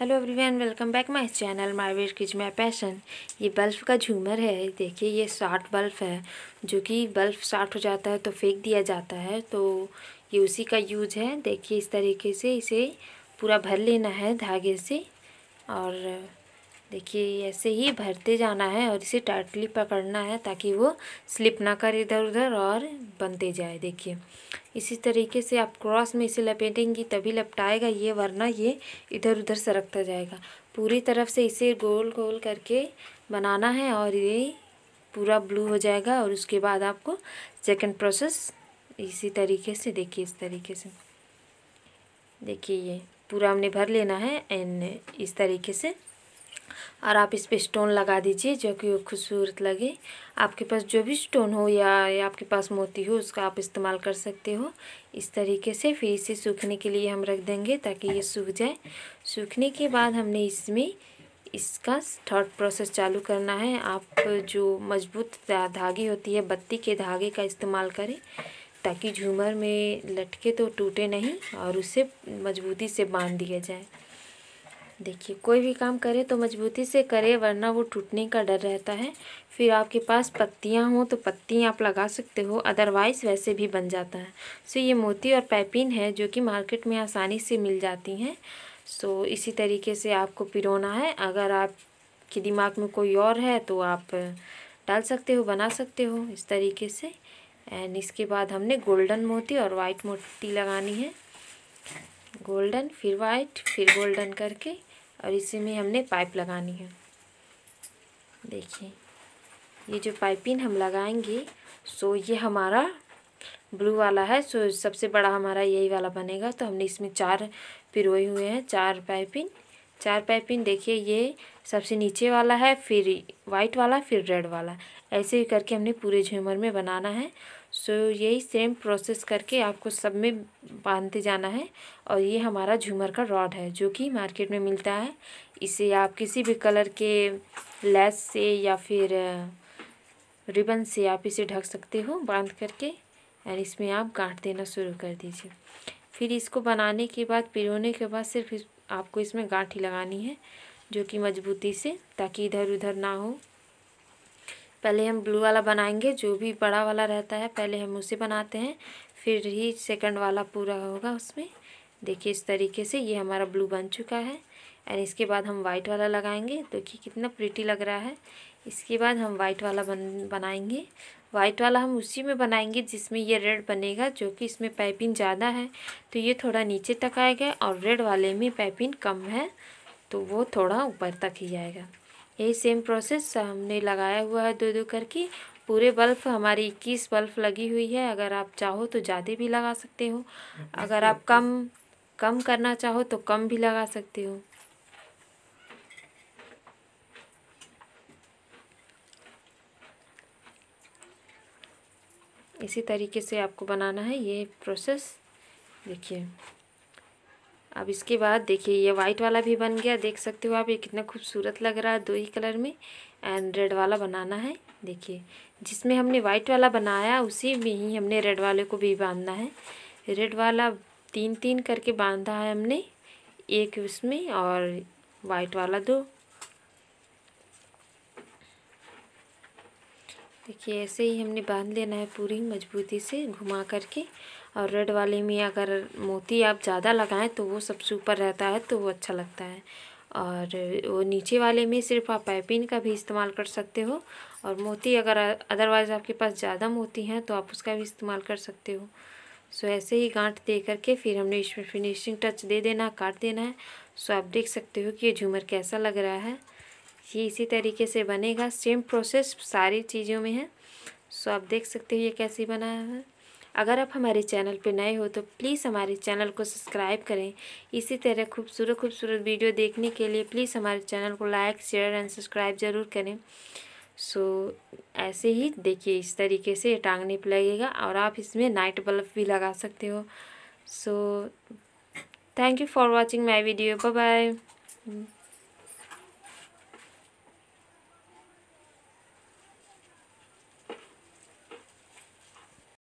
hello everyone welcome back my channel मायवेर किज my passion ये बल्ब का झूमर है देखिए ये साठ बल्ब है जो कि बल्ब साठ हो जाता है तो फेंक दिया जाता है तो ये उसी का यूज है देखिए इस तरीके से इसे पूरा भर लेना है धागे से और देखिए ऐसे ही भरते जाना है और इसे टाइटली पकड़ना है ताकि वो स्लिप ना करे इधर उधर और बनते जाए देखिए इसी तरीके से आप क्रॉस में इसे लपेटेंगी तभी लपटाएगा ये वरना ये इधर उधर सरकता जाएगा पूरी तरफ से इसे गोल गोल करके बनाना है और ये पूरा ब्लू हो जाएगा और उसके बाद आपको सेकेंड प्रोसेस इसी तरीके से देखिए इस तरीके से देखिए ये पूरा हमने भर लेना है एंड इस तरीके से और आप इस पर स्टोन लगा दीजिए जो कि वो खूबसूरत लगे आपके पास जो भी स्टोन हो या आपके पास मोती हो उसका आप इस्तेमाल कर सकते हो इस तरीके से फिर इसे सूखने के लिए हम रख देंगे ताकि ये सूख जाए सूखने के बाद हमने इसमें इसका थर्ड प्रोसेस चालू करना है आप जो मजबूत धागे होती है बत्ती के धागे का इस्तेमाल करें ताकि झूमर में लटके तो टूटे नहीं और उसे मजबूती से बांध दिया जाए देखिए कोई भी काम करे तो मजबूती से करे वरना वो टूटने का डर रहता है फिर आपके पास पत्तियाँ हों तो पत्तियाँ आप लगा सकते हो अदरवाइज़ वैसे भी बन जाता है सो ये मोती और पैपिन है जो कि मार्केट में आसानी से मिल जाती हैं सो इसी तरीके से आपको पिरोना है अगर आपके दिमाग में कोई और है तो आप डाल सकते हो बना सकते हो इस तरीके से एंड इसके बाद हमने गोल्डन मोती और वाइट मोती लगानी है गोल्डन फिर वाइट फिर गोल्डन करके और इसी में हमने पाइप लगानी है देखिए ये जो पाइपिंग हम लगाएंगे सो ये हमारा ब्लू वाला है सो सबसे बड़ा हमारा यही वाला बनेगा तो हमने इसमें चार पिरोए हुए हैं चार पाइपिंग चार पाइपिंग देखिए ये सबसे नीचे वाला है फिर वाइट वाला फिर रेड वाला ऐसे ही करके हमने पूरे झूमर में बनाना है सो यही सेम प्रोसेस करके आपको सब में बांधते जाना है और ये हमारा झूमर का रॉड है जो कि मार्केट में मिलता है इसे आप किसी भी कलर के लेस से या फिर रिबन से आप इसे ढक सकते हो बांध करके और इसमें आप गांठ देना शुरू कर दीजिए फिर इसको बनाने के बाद पिरोने के बाद सिर्फ आपको इसमें गांठी लगानी है जो कि मजबूती से ताकि इधर उधर ना हो पहले हम ब्लू वाला बनाएंगे जो भी बड़ा वाला रहता है पहले हम उसे बनाते हैं फिर ही सेकंड वाला पूरा होगा उसमें देखिए इस तरीके से ये हमारा ब्लू बन चुका है एंड इसके बाद हम वाइट वाला लगाएंगे देखिए कितना प्रिटी लग रहा है इसके बाद हम वाइट वाला बन बनाएंगे वाइट वाला हम उसी में बनाएंगे जिसमें ये रेड बनेगा जो कि इसमें पाइपिंग ज़्यादा है तो ये थोड़ा नीचे तक आएगा और रेड वाले में पैपिन कम है तो वो थोड़ा ऊपर तक ही जाएगा यही सेम प्रोसेस हमने लगाया हुआ है दो दो करके पूरे बल्ब हमारी इक्कीस बल्ब लगी हुई है अगर आप चाहो तो ज़्यादा भी लगा सकते हो अच्छा, अगर आप कम कम करना चाहो तो कम भी लगा सकते हो इसी तरीके से आपको बनाना है ये प्रोसेस देखिए अब इसके बाद देखिए ये वाइट वाला भी बन गया देख सकते हो आप ये कितना खूबसूरत लग रहा है दो ही कलर में एंड रेड वाला बनाना है देखिए जिसमें हमने वाइट वाला बनाया उसी में ही हमने रेड वाले को भी बांधना है रेड वाला तीन तीन करके बांधा है हमने एक उसमें और वाइट वाला दो देखिए ऐसे ही हमने बांध लेना है पूरी मजबूती से घुमा करके और रेड वाले में अगर मोती आप ज़्यादा लगाएं तो वो सबसे ऊपर रहता है तो वो अच्छा लगता है और वो नीचे वाले में सिर्फ आप पाइपिन का भी इस्तेमाल कर सकते हो और मोती अगर अदरवाइज़ आपके पास ज़्यादा मोती हैं तो आप उसका भी इस्तेमाल कर सकते हो सो ऐसे ही गांठ दे करके फिर हमने इसमें फिनिशिंग टच दे देना काट देना है सो आप देख सकते हो कि ये झूमर कैसा लग रहा है ये इसी तरीके से बनेगा सेम प्रोसेस सारी चीज़ों में है सो आप देख सकते हो ये कैसे बना है अगर आप हमारे चैनल पर नए हो तो प्लीज़ हमारे चैनल को सब्सक्राइब करें इसी तरह खूबसूरत खूबसूरत वीडियो देखने के लिए प्लीज़ हमारे चैनल को लाइक शेयर एंड सब्सक्राइब ज़रूर करें सो so, ऐसे ही देखिए इस तरीके से ये टांगने पर लगेगा और आप इसमें नाइट बल्ब भी लगा सकते हो so thank you for watching my video bye